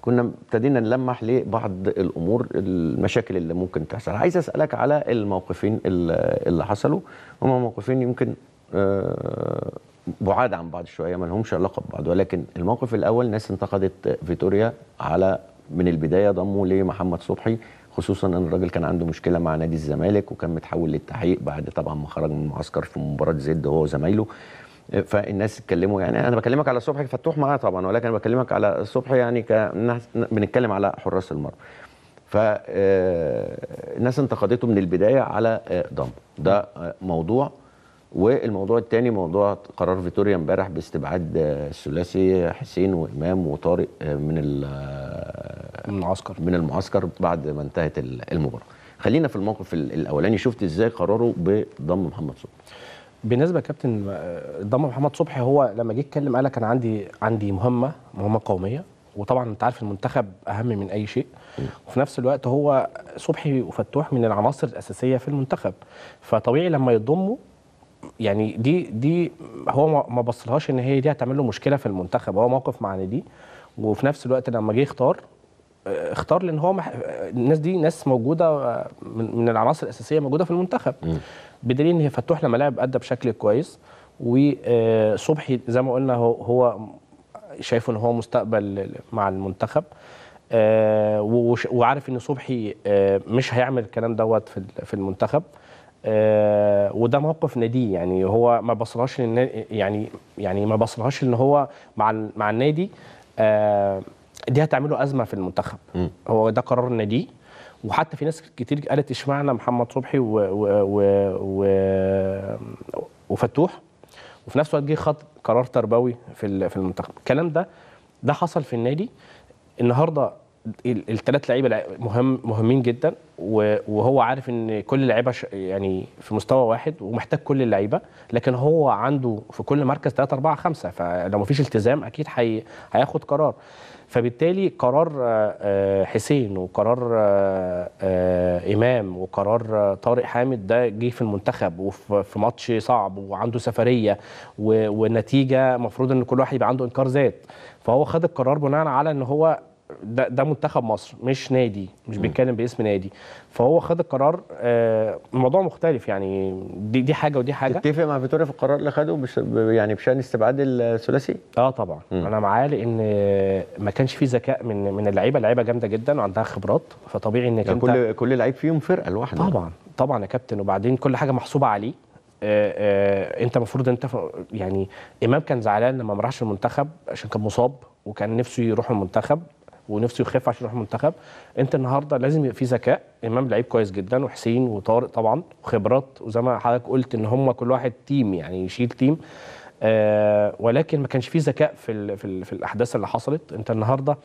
كنا ابتدينا نلمح لبعض الامور المشاكل اللي ممكن تحصل عايز اسالك على الموقفين اللي حصلوا هما موقفين يمكن آه، بعاد عن بعض شويه ما لهمش علاقه ببعض ولكن الموقف الاول ناس انتقدت فيتوريا على من البدايه ضمه لمحمد صبحي خصوصا ان الراجل كان عنده مشكله مع نادي الزمالك وكان متحول للتحقيق بعد طبعا ما خرج من المعسكر في مباراه زد هو وزمايله فالناس اتكلموا يعني انا بكلمك على صبحي فتوح معاه طبعا ولكن انا بكلمك على صبحي يعني كناس بنتكلم على حراس المرمى فالناس آه، انتقدته من البدايه على آه، ضم ده آه، موضوع والموضوع الثاني موضوع قرار فيتوريا امبارح باستبعاد الثلاثي حسين وامام وطارق من من المعسكر من المعسكر بعد ما انتهت المباراه خلينا في الموقف الاولاني شفت ازاي قراره بضم محمد صبحي بالنسبه لكابتن آه، ضم محمد صبحي هو لما جه اتكلم قال لك انا عندي عندي مهمه مهمه قوميه وطبعا انت عارف المنتخب اهم من اي شيء وفي نفس الوقت هو صبحي وفتوح من العناصر الاساسيه في المنتخب فطبيعي لما يضمه يعني دي دي هو ما بصلهاش ان هي دي هتعمل له مشكله في المنتخب هو موقف مع دي وفي نفس الوقت لما جه يختار آه، اختار لان هو مح... آه، الناس دي ناس موجوده من العناصر الاساسيه موجوده في المنتخب م. بدليل ان فتوح لما لعب ادى بشكل كويس وصبحي زي ما قلنا هو شايفه ان هو مستقبل مع المنتخب آه، وعارف ان صبحي آه، مش هيعمل الكلام دوت في المنتخب آه، وده موقف نادي يعني هو ما بصلهاش يعني يعني ما بصلهاش ان هو مع مع النادي دي هتعمله ازمه في المنتخب م. هو ده قرار النادي وحتى في ناس كتير قالت اشمعنى محمد صبحي و... و... و... و... وفتوح وفي نفس الوقت جه خد قرار تربوي في في المنتخب الكلام ده ده حصل في النادي النهارده الثلاث لعيبه مهم مهمين جدا وهو عارف ان كل لعيبه يعني في مستوى واحد ومحتاج كل اللعيبه لكن هو عنده في كل مركز 3 4 5 فلو مفيش التزام اكيد حي... هياخد قرار فبالتالي قرار آه، آه، حسين وقرار آه، امام وقرار طارق حامد ده جه في المنتخب وفي ماتش صعب وعنده سفريه والنتيجه المفروض ان كل واحد يبقى عنده انكار ذات فهو خد القرار بناء على ان هو ده, ده منتخب مصر مش نادي مش بيتكلم باسم نادي فهو خد القرار آه، الموضوع مختلف يعني دي دي حاجه ودي حاجه تتفق مع فيتوريا في القرار اللي خده بش يعني بشان استبعاد الثلاثي اه طبعا مم. انا معاه لان ما كانش فيه ذكاء من من اللعيبه اللعيبه جامده جدا وعندها خبرات فطبيعي ان يعني انت كل كل لعيب فيهم فرقه لوحده طبعا طبعا يا كابتن وبعدين كل حاجه محسوبه عليه آه آه انت المفروض انت يعني امام كان زعلان لما ما راحش المنتخب عشان كان مصاب وكان نفسه يروح المنتخب ونفسه يخف عشان يروح منتخب انت النهارده لازم يبقى في ذكاء امام لعيب كويس جدا وحسين وطارق طبعا وخبرات وزي ما حضرتك قلت ان هم كل واحد تيم يعني يشيل تيم آه ولكن ما كانش في ذكاء في في, في الاحداث اللي حصلت انت النهارده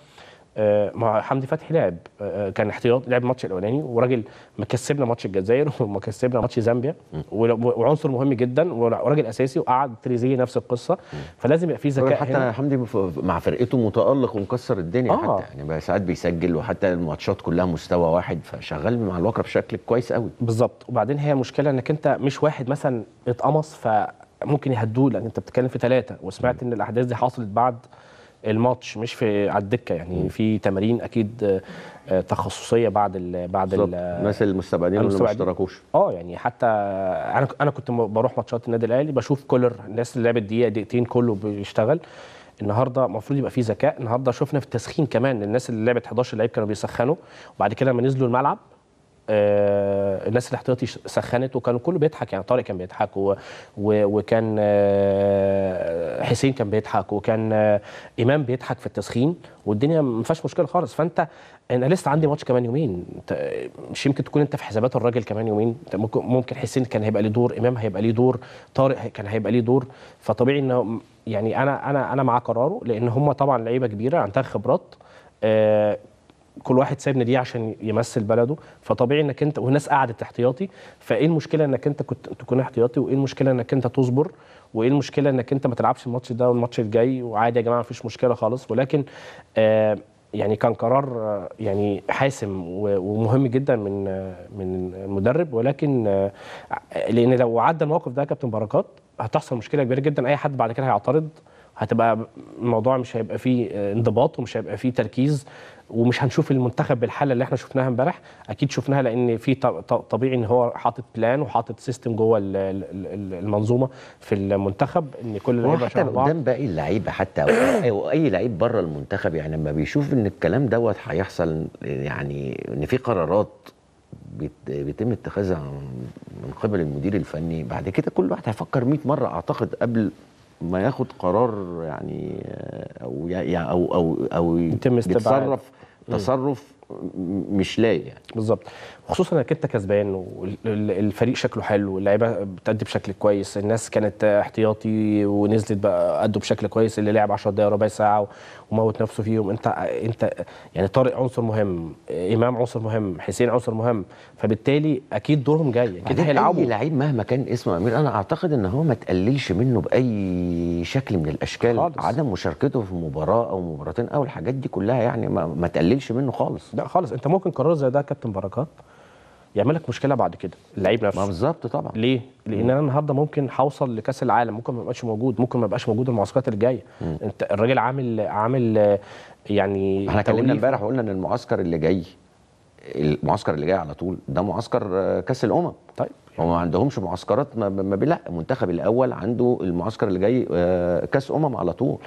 آه، ما حمدي فتحي لعب آه، آه، كان احتياط لعب الماتش الاولاني وراجل ما كسبنا ماتش الجزائر وما كسبنا ماتش زامبيا وعنصر مهم جدا وراجل اساسي وقعد تريزي نفس القصه فلازم يبقى في ذكاء حتى هنا. حمدي مع فرقته متالق ومكسر الدنيا آه. حتى يعني ساعات بيسجل وحتى الماتشات كلها مستوى واحد فشغال مع الوكره بشكل كويس قوي بالظبط وبعدين هي مشكله انك انت مش واحد مثلا اتقمص ف ممكن يهدوه لان انت بتتكلم في ثلاثه وسمعت ان الاحداث دي حصلت بعد الماتش مش في على الدكه يعني في تمارين اكيد آه، آه، تخصصيه بعد الـ بعد الـ آه، الناس المستبعدين اللي ما اشتركوش اه يعني حتى انا انا كنت بروح ماتشات النادي الاهلي بشوف كولر الناس اللي لعبت دقيقه دقيقتين كله بيشتغل النهارده المفروض يبقى في ذكاء النهارده شفنا في التسخين كمان الناس اللي لعبت 11 لعيب كانوا بيسخنوا وبعد كده لما نزلوا الملعب آه، الناس الاحتياطي سخنت وكانوا كله بيضحك يعني طارق كان بيضحك و... و... وكان آه، حسين كان بيضحك وكان آه، امام بيضحك في التسخين والدنيا ما فيهاش مشكله خالص فانت انا لسه عندي ماتش كمان يومين مش يمكن تكون انت في حسابات الراجل كمان يومين ممكن ممكن حسين كان هيبقى ليه دور امام هيبقى ليه دور طارق كان هيبقى ليه دور فطبيعي انه يعني انا انا انا مع قراره لان هم طبعا لعيبه كبيره عندها خبرات كل واحد سايب دي عشان يمثل بلده فطبيعي انك انت وناس قعدت احتياطي فايه المشكله انك انت كنت تكون احتياطي وايه المشكله انك انت تصبر وايه المشكله انك انت ما تلعبش الماتش ده والماتش الجاي وعادي يا جماعه مفيش مشكله خالص ولكن آه يعني كان قرار آه، يعني حاسم ومهم جدا من آه، من المدرب ولكن آه، لان لو عدى الموقف ده كابتن بركات هتحصل مشكله كبيره جدا اي حد بعد كده هيعترض هتبقى الموضوع مش هيبقى فيه آه، انضباط ومش هيبقى فيه تركيز ومش هنشوف المنتخب بالحاله اللي احنا شفناها امبارح اكيد شفناها لان في طبيعي ان هو حاطط بلان وحاطط سيستم جوه المنظومه في المنتخب ان كل اللعيبه حتى قدام باقي اللعيبه حتى او اي لعيب بره المنتخب يعني لما بيشوف ان الكلام دوت هيحصل يعني ان في قرارات بيتم اتخاذها من قبل المدير الفني بعد كده كل واحد هيفكر 100 مره اعتقد قبل ما ياخد قرار يعني آه، او يعني او او او يتم تصرف تصرف مش لايق يعني بالظبط خصوصا انك انت كسبان والفريق شكله حلو اللعيبه بتأدي بشكل كويس الناس كانت احتياطي ونزلت بقى ادوا بشكل كويس اللي لعب 10 دقايق ربع ساعه وموت نفسه فيهم انت انت يعني طارق عنصر مهم امام عنصر مهم حسين عنصر مهم فبالتالي اكيد دورهم جاي اكيد هيلعبوا اي لعيب مهما كان اسمه امير انا اعتقد ان هو ما تقللش منه باي شكل من الاشكال خالص. عدم مشاركته في مباراه او مباراتين او الحاجات دي كلها يعني ما, ما تقللش منه خالص لا خالص انت ممكن قرار زي ده كابتن بركات يعمل لك مشكله بعد كده اللعيب نفسه بالظبط طبعا ليه؟ لان انا النهارده ممكن هوصل لكاس العالم ممكن ما ابقاش موجود ممكن ما ابقاش موجود المعسكرات اللي جايه انت الراجل عامل عامل يعني احنا اتكلمنا امبارح وقلنا ان المعسكر اللي جاي المعسكر اللي جاي على طول ده معسكر آه، كاس الامم طيب هم ما عندهمش معسكرات ما بلا المنتخب الاول عنده المعسكر اللي جاي آه، كاس امم على طول